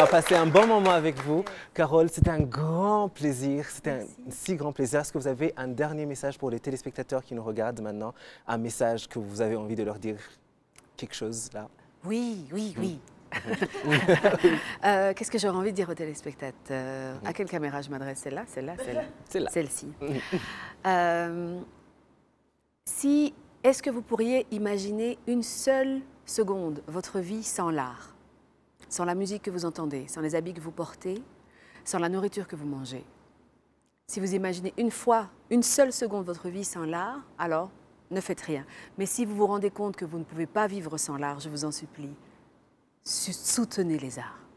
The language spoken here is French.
On va passer un bon moment avec vous. Carole, c'était un grand plaisir, c'était un si grand plaisir. Est-ce que vous avez un dernier message pour les téléspectateurs qui nous regardent maintenant Un message que vous avez envie de leur dire quelque chose là Oui, oui, oui. Hmm. Euh, qu'est-ce que j'aurais envie de dire aux téléspectateurs hmm. À quelle caméra je m'adresse Celle-là, celle-là, celle-là Celle-ci. Hmm. Euh, si, est-ce que vous pourriez imaginer une seule seconde votre vie sans l'art sans la musique que vous entendez, sans les habits que vous portez, sans la nourriture que vous mangez. Si vous imaginez une fois, une seule seconde votre vie sans l'art, alors ne faites rien. Mais si vous vous rendez compte que vous ne pouvez pas vivre sans l'art, je vous en supplie, soutenez les arts.